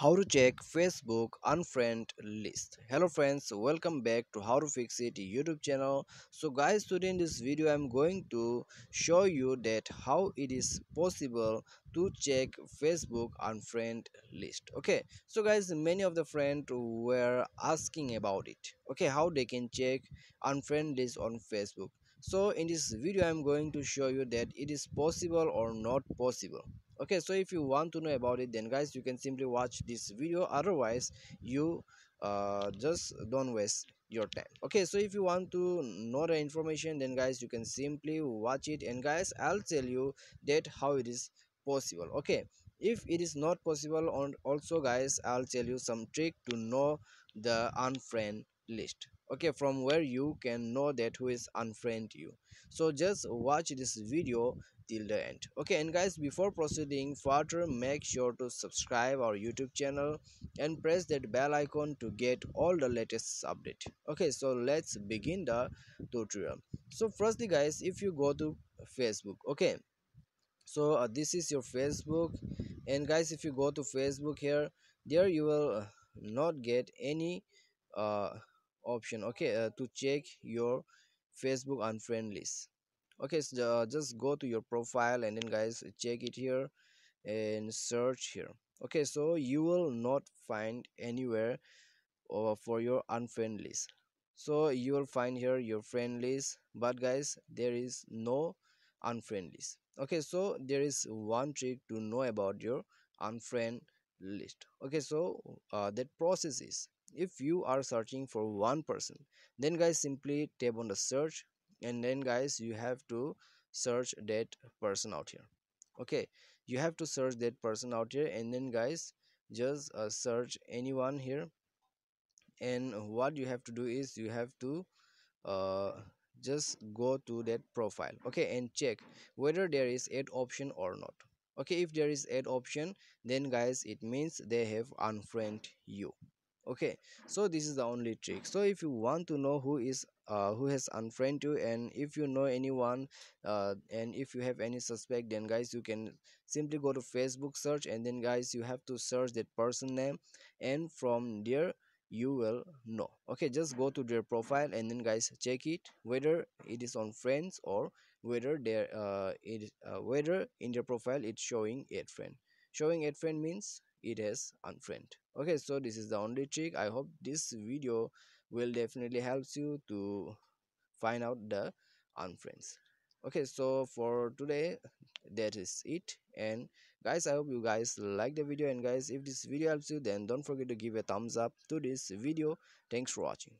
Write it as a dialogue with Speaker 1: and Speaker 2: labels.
Speaker 1: how to check facebook unfriend list hello friends welcome back to how to fix it youtube channel so guys today in this video i'm going to show you that how it is possible to check facebook unfriend list okay so guys many of the friends were asking about it okay how they can check unfriend list on facebook so in this video i'm going to show you that it is possible or not possible okay so if you want to know about it then guys you can simply watch this video otherwise you uh, just don't waste your time okay so if you want to know the information then guys you can simply watch it and guys i'll tell you that how it is possible okay if it is not possible on also guys i'll tell you some trick to know the unfriend list okay from where you can know that who is unfriend you so just watch this video till the end okay and guys before proceeding further make sure to subscribe our youtube channel and press that bell icon to get all the latest update okay so let's begin the tutorial so firstly guys if you go to facebook okay so uh, this is your facebook and guys if you go to facebook here there you will uh, not get any uh, option okay uh, to check your facebook unfriend list okay so uh, just go to your profile and then guys check it here and search here okay so you will not find anywhere or uh, for your unfriend list so you will find here your friend list but guys there is no unfriend list okay so there is one trick to know about your unfriend list okay so uh, that process is if you are searching for one person then guys simply tap on the search and then guys you have to search that person out here okay you have to search that person out here and then guys just uh, search anyone here and what you have to do is you have to uh, just go to that profile okay and check whether there is ad option or not okay if there is ad option then guys it means they have unfriend you okay so this is the only trick so if you want to know who is uh, who has unfriend you and if you know anyone uh, and if you have any suspect then guys you can simply go to facebook search and then guys you have to search that person name and from there you will know okay just go to their profile and then guys check it whether it is on friends or whether there uh, it uh, whether in their profile it's showing a friend showing a friend means it has unfriend okay so this is the only trick i hope this video will definitely helps you to find out the unfriends okay so for today that is it and guys i hope you guys like the video and guys if this video helps you then don't forget to give a thumbs up to this video thanks for watching